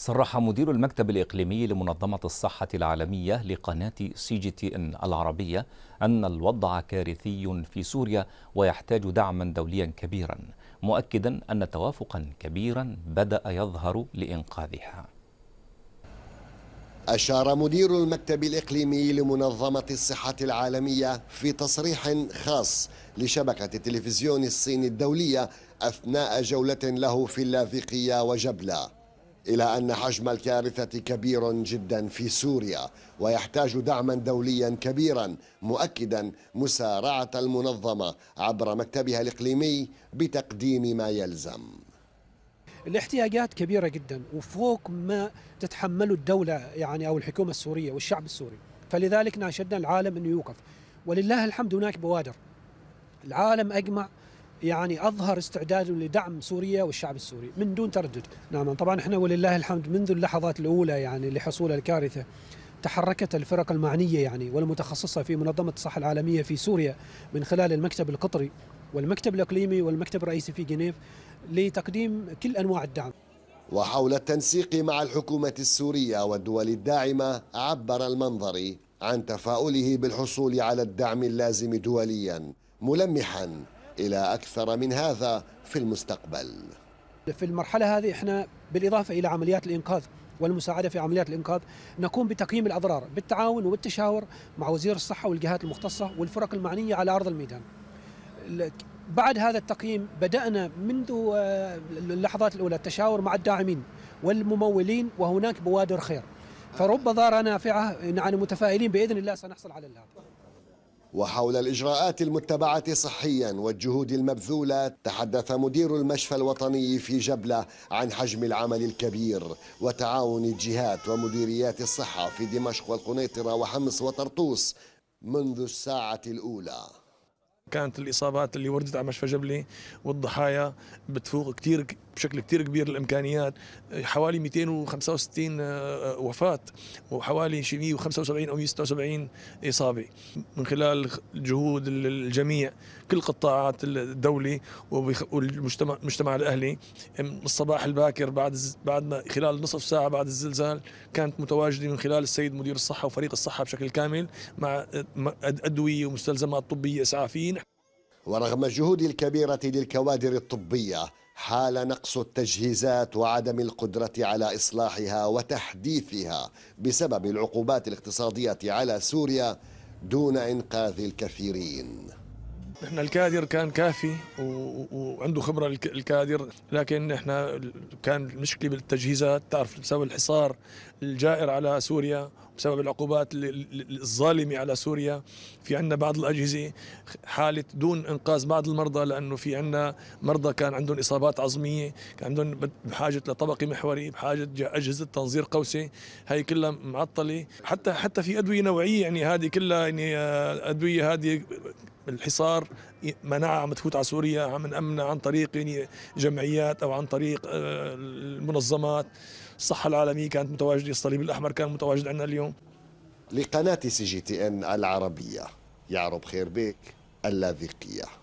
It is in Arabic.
صرح مدير المكتب الإقليمي لمنظمة الصحة العالمية لقناة سي جي تي إن العربية أن الوضع كارثي في سوريا ويحتاج دعما دوليا كبيرا مؤكدا أن توافقا كبيرا بدأ يظهر لإنقاذها أشار مدير المكتب الإقليمي لمنظمة الصحة العالمية في تصريح خاص لشبكة التلفزيون الصين الدولية أثناء جولة له في اللاذقية وجبلة إلى أن حجم الكارثة كبير جدا في سوريا ويحتاج دعما دوليا كبيرا مؤكدا مسارعة المنظمة عبر مكتبها الإقليمي بتقديم ما يلزم الاحتياجات كبيرة جدا وفوق ما تتحمله الدولة يعني أو الحكومة السورية والشعب السوري فلذلك ناشدنا العالم أنه يوقف ولله الحمد هناك بوادر العالم أجمع يعني اظهر استعداده لدعم سوريا والشعب السوري من دون تردد، نعم طبعا احنا ولله الحمد منذ اللحظات الاولى يعني لحصول الكارثه تحركت الفرق المعنيه يعني والمتخصصه في منظمه الصحه العالميه في سوريا من خلال المكتب القطري والمكتب الاقليمي والمكتب الرئيسي في جنيف لتقديم كل انواع الدعم. وحول التنسيق مع الحكومه السوريه والدول الداعمه عبر المنظري عن تفاؤله بالحصول على الدعم اللازم دوليا ملمحا إلى أكثر من هذا في المستقبل في المرحلة هذه احنا بالإضافة إلى عمليات الإنقاذ والمساعدة في عمليات الإنقاذ نقوم بتقييم الأضرار بالتعاون والتشاور مع وزير الصحة والجهات المختصة والفرق المعنية على أرض الميدان بعد هذا التقييم بدأنا منذ آه، اللحظات الأولى التشاور مع الداعمين والممولين وهناك بوادر خير فرب ضارة نافعة نحن يعني متفائلين بإذن الله سنحصل على الهدف وحول الإجراءات المتبعة صحيا والجهود المبذولة تحدث مدير المشفى الوطني في جبلة عن حجم العمل الكبير وتعاون الجهات ومديريات الصحة في دمشق والقنيطرة وحمص وطرطوس منذ الساعة الأولى كانت الاصابات اللي وردت على مشفى جبلي والضحايا بتفوق كثير بشكل كثير كبير الامكانيات حوالي 265 آه، وفاه وحوالي شي 175 او 176 اصابه من خلال جهود الجميع كل قطاعات الدوله والمجتمع المجتمع الاهلي الصباح الباكر بعد بعد ما خلال نصف ساعه بعد الزلزال كانت متواجده من خلال السيد مدير الصحه وفريق الصحه بشكل كامل مع آه، ادويه ومستلزمات طبيه اسعافيين ورغم الجهود الكبيرة للكوادر الطبية حال نقص التجهيزات وعدم القدرة على إصلاحها وتحديثها بسبب العقوبات الاقتصادية على سوريا دون إنقاذ الكثيرين نحن الكادر كان كافي وعنده خبره الكادر لكن نحن كان المشكله بالتجهيزات تعرف بسبب الحصار الجائر على سوريا بسبب العقوبات الظالمه على سوريا في عندنا بعض الاجهزه حاله دون انقاذ بعض المرضى لانه في عندنا مرضى كان عندهم اصابات عظميه كان عندهم بحاجه لطبقه محوري بحاجه اجهزه تنظير قوسي هي كلها معطله حتى حتى في ادويه نوعيه يعني هذه كلها يعني آه، ادويه هذه الحصار منعها عم تفوت على سوريا عم نأمنها عن طريق يعني جمعيات أو عن طريق آه، المنظمات الصحة العالمية كانت متواجدة الصليب الأحمر كان متواجد عندنا اليوم لقناة سي جي تي ان العربية يعرب خير بك اللاذقية